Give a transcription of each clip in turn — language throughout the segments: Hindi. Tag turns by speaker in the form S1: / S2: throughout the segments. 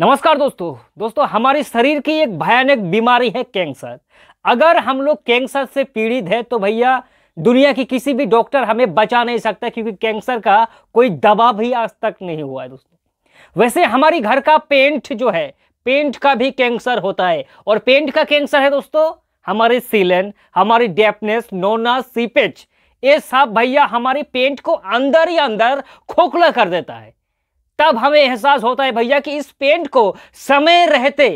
S1: नमस्कार दोस्तों दोस्तों हमारे शरीर की एक भयानक बीमारी है कैंसर अगर हम लोग कैंसर से पीड़ित है तो भैया दुनिया की किसी भी डॉक्टर हमें बचा नहीं सकता क्योंकि कैंसर का कोई दवा भी आज तक नहीं हुआ है दोस्तों वैसे हमारी घर का पेंट जो है पेंट का भी कैंसर होता है और पेंट का कैंसर है दोस्तों हमारे सीलन हमारी डेपनेस नोना सीपेच ये सब भैया हमारे पेंट को अंदर ही अंदर खोखला कर देता है तब हमें एहसास होता है भैया कि इस पेंट को समय रहते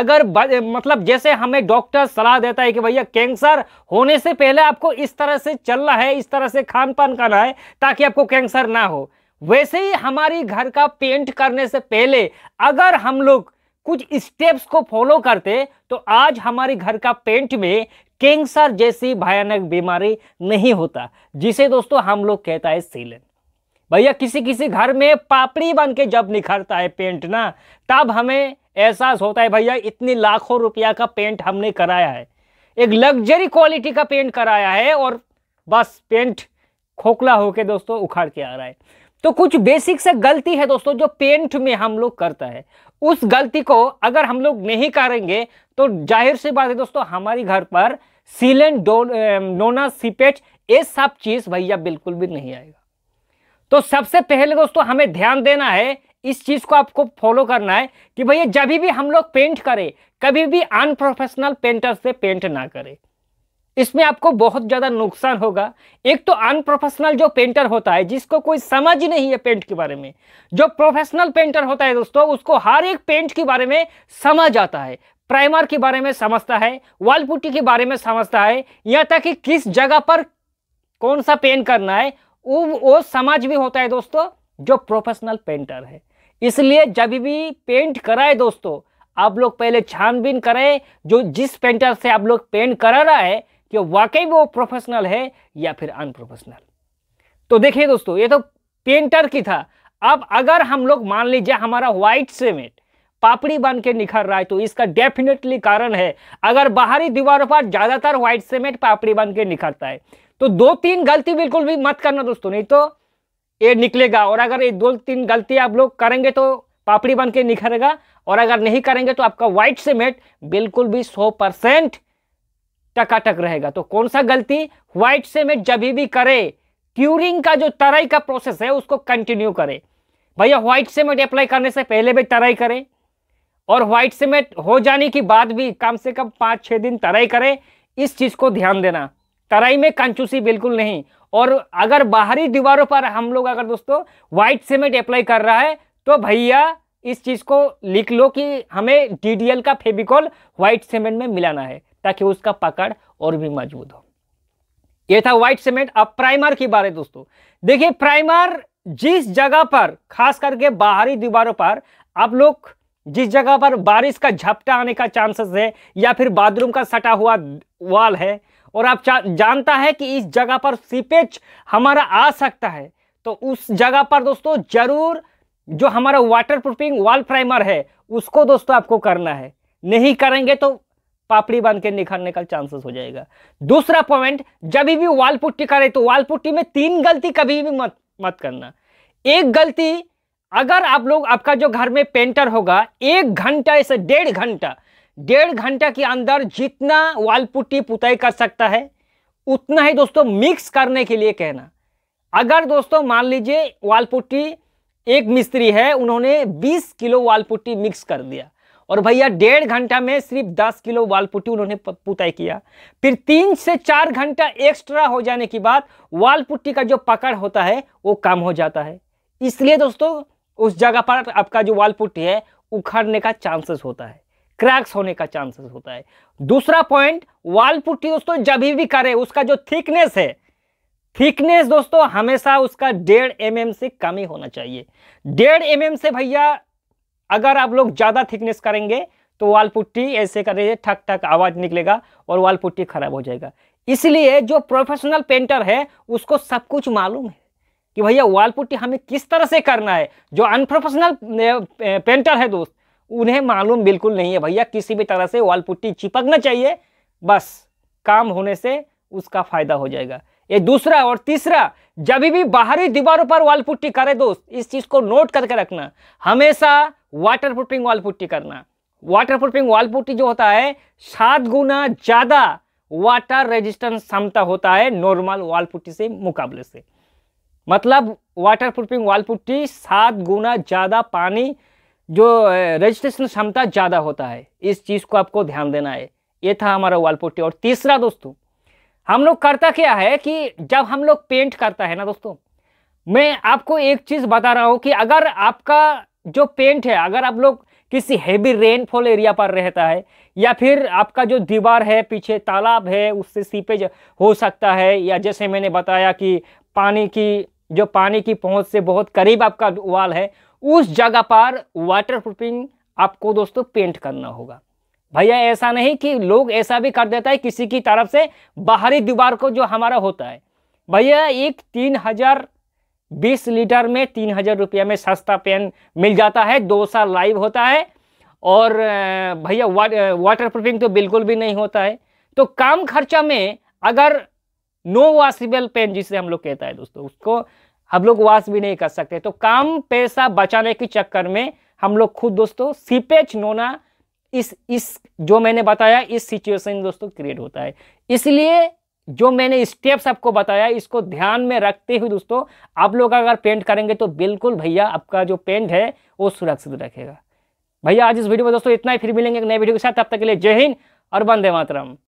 S1: अगर मतलब जैसे हमें डॉक्टर सलाह देता है कि भैया कैंसर होने से पहले आपको इस तरह से चलना है इस तरह से खान पान करना है ताकि आपको कैंसर ना हो वैसे ही हमारी घर का पेंट करने से पहले अगर हम लोग कुछ स्टेप्स को फॉलो करते तो आज हमारे घर का पेंट में कैंसर जैसी भयानक बीमारी नहीं होता जिसे दोस्तों हम लोग कहता है सीलन भैया किसी किसी घर में पापड़ी बन के जब निखरता है पेंट ना तब हमें एहसास होता है भैया इतनी लाखों रुपया का पेंट हमने कराया है एक लग्जरी क्वालिटी का पेंट कराया है और बस पेंट खोखला होके दोस्तों उखाड़ के आ रहा है तो कुछ बेसिक से गलती है दोस्तों जो पेंट में हम लोग करता है उस गलती को अगर हम लोग नहीं करेंगे तो जाहिर सी बात है दोस्तों हमारे घर पर सीलन डो नोना सीपेट ये सब चीज़ भैया बिल्कुल भी नहीं आएगा तो सबसे पहले दोस्तों हमें ध्यान देना है इस चीज़ को आपको फॉलो करना है कि भैया जब भी हम लोग पेंट करें कभी भी अनप्रोफेशनल पेंटर से पेंट ना करें इसमें आपको बहुत ज़्यादा नुकसान होगा एक तो अनप्रोफेशनल जो पेंटर होता है जिसको कोई समझ नहीं है पेंट के बारे में जो प्रोफेशनल पेंटर होता है दोस्तों उसको हर एक पेंट के बारे में समझ आता है प्राइमर के बारे में समझता है वाल पुट्टी के बारे में समझता है यहाँ तक कि किस जगह पर कौन सा पेंट करना है वो वो समाज भी होता है दोस्तों जो प्रोफेशनल पेंटर है इसलिए जब भी पेंट कराए दोस्तों आप लोग पहले छानबीन करें जो जिस पेंटर से आप लोग पेंट करा रहा है कि वाकई वो प्रोफेशनल है या फिर अनप्रोफेशनल तो देखिए दोस्तों ये तो पेंटर की था अब अगर हम लोग मान लीजिए हमारा व्हाइट सीमेंट पापड़ी बन के निखर रहा है तो इसका डेफिनेटली कारण है अगर बाहरी दीवारों पर ज़्यादातर व्हाइट सीमेंट पापड़ी बन के निखरता है तो दो तीन गलती बिल्कुल भी मत करना दोस्तों नहीं तो ये निकलेगा और अगर ये दो तीन गलती आप लोग करेंगे तो पापड़ी बन के निखरेगा और अगर नहीं करेंगे तो आपका व्हाइट सीमेंट बिल्कुल भी सौ परसेंट टकाटक रहेगा तो कौन सा गलती व्हाइट सीमेंट जब भी करे क्यूरिंग का जो तराई का प्रोसेस है उसको कंटिन्यू करे भैया व्हाइट सीमेंट अप्लाई करने से पहले भी तराई करें और व्हाइट सीमेंट हो जाने के बाद भी कम से कम पांच छह दिन तराई करें इस चीज़ को ध्यान देना तराई में कंचूसी बिल्कुल नहीं और अगर बाहरी दीवारों पर हम लोग अगर दोस्तों व्हाइट सीमेंट अप्लाई कर रहा है तो भैया इस चीज़ को लिख लो कि हमें डीडीएल का फेबिकॉल व्हाइट सीमेंट में मिलाना है ताकि उसका पकड़ और भी मजबूत हो ये था व्हाइट सीमेंट अब प्राइमर की बारे दोस्तों देखिए प्राइमर जिस जगह पर खास करके बाहरी दीवारों पर आप लोग जिस जगह पर बारिश का झपटा आने का चांसेस है या फिर बाथरूम का सटा हुआ वॉल है और आप जानता है कि इस जगह पर सीपेज हमारा आ सकता है तो उस जगह पर दोस्तों जरूर जो हमारा वाटर प्रूफिंग वॉल प्राइमर है उसको दोस्तों आपको करना है नहीं करेंगे तो पापड़ी बांध के निखरने का चांसेस हो जाएगा दूसरा पॉइंट जब भी वाल पुट्टी करें तो वाल पुट्टी में तीन गलती कभी भी मत मत करना एक गलती अगर आप लोग आपका जो घर में पेंटर होगा एक घंटा से डेढ़ घंटा डेढ़ घंटा के अंदर जितना वाल पुट्टी पुताई कर सकता है उतना ही दोस्तों मिक्स करने के लिए कहना अगर दोस्तों मान लीजिए वाल पुट्टी एक मिस्त्री है उन्होंने 20 किलो वाल पुट्टी मिक्स कर दिया और भैया डेढ़ घंटा में सिर्फ 10 किलो वाल पुट्टी उन्होंने पुताई किया फिर तीन से चार घंटा एक्स्ट्रा हो जाने के बाद वाल पुट्टी का जो पकड़ होता है वो कम हो जाता है इसलिए दोस्तों उस जगह पर आपका जो वाल पुट्टी है उखड़ने का चांसेस होता है क्रैक्स होने का चांसेस होता है दूसरा पॉइंट वाल पुट्टी दोस्तों जब भी करे उसका जो थिकनेस है थिकनेस दोस्तों हमेशा उसका डेढ़ एम mm से कम ही होना चाहिए डेढ़ एम mm से भैया अगर आप लोग ज़्यादा थिकनेस करेंगे तो वाल पुट्टी ऐसे करेंगे ठक ठक आवाज़ निकलेगा और वाल पुट्टी खराब हो जाएगा इसलिए जो प्रोफेशनल पेंटर है उसको सब कुछ मालूम है कि भैया वाल पुट्टी हमें किस तरह से करना है जो अनप्रोफेशनल पेंटर है दोस्त उन्हें मालूम बिल्कुल नहीं है भैया किसी भी तरह से वाल पुट्टी चिपकना चाहिए बस काम होने से उसका फायदा हो जाएगा ये दूसरा और तीसरा जब भी बाहरी दीवारों पर वाल पुट्टी करे दोस्त इस चीज को नोट करके रखना हमेशा वाटर प्रूफिंग वाल पुट्टी करना वाटर प्रूफिंग वाल पुट्टी जो होता है सात गुना ज्यादा वाटर रेजिस्टेंस क्षमता होता है नॉर्मल वाल पुट्टी से मुकाबले से मतलब वाटर प्रूफिंग वाल पुट्टी सात गुना ज्यादा पानी जो रजिस्ट्रेशन क्षमता ज़्यादा होता है इस चीज़ को आपको ध्यान देना है ये था हमारा वाल पुट्टी और तीसरा दोस्तों हम लोग करता क्या है कि जब हम लोग पेंट करता है ना दोस्तों मैं आपको एक चीज़ बता रहा हूँ कि अगर आपका जो पेंट है अगर आप लोग किसी हैवी रेनफॉल एरिया पर रहता है या फिर आपका जो दीवार है पीछे तालाब है उससे सीपेज हो सकता है या जैसे मैंने बताया कि पानी की जो पानी की पहुंच से बहुत करीब आपका वाल है उस जगह पर वाटर प्रूफिंग आपको दोस्तों पेंट करना होगा भैया ऐसा नहीं कि लोग ऐसा भी कर देता है किसी की तरफ से बाहरी दीवार को जो हमारा होता है भैया एक तीन हजार बीस लीटर में तीन हजार रुपया में सस्ता पेन मिल जाता है दो साल लाइव होता है और भैया वाटर प्रूफिंग तो बिल्कुल भी नहीं होता है तो काम खर्चा में अगर नो वॉशिबल पेन जिसे हम लोग कहता है दोस्तों उसको हम लोग वास भी नहीं कर सकते तो काम पैसा बचाने के चक्कर में हम लोग खुद दोस्तों सीपेज नोना इस इस जो मैंने बताया इस सिचुएशन दोस्तों क्रिएट होता है इसलिए जो मैंने स्टेप्स आपको बताया इसको ध्यान में रखते हुए दोस्तों आप लोग अगर पेंट करेंगे तो बिल्कुल भैया आपका जो पेंट है वो सुरक्षित रखेगा भैया आज इस वीडियो में दोस्तों इतना ही फिर मिलेंगे एक नए वीडियो के साथ तब तक के लिए जय हिंद और वंदे मातरम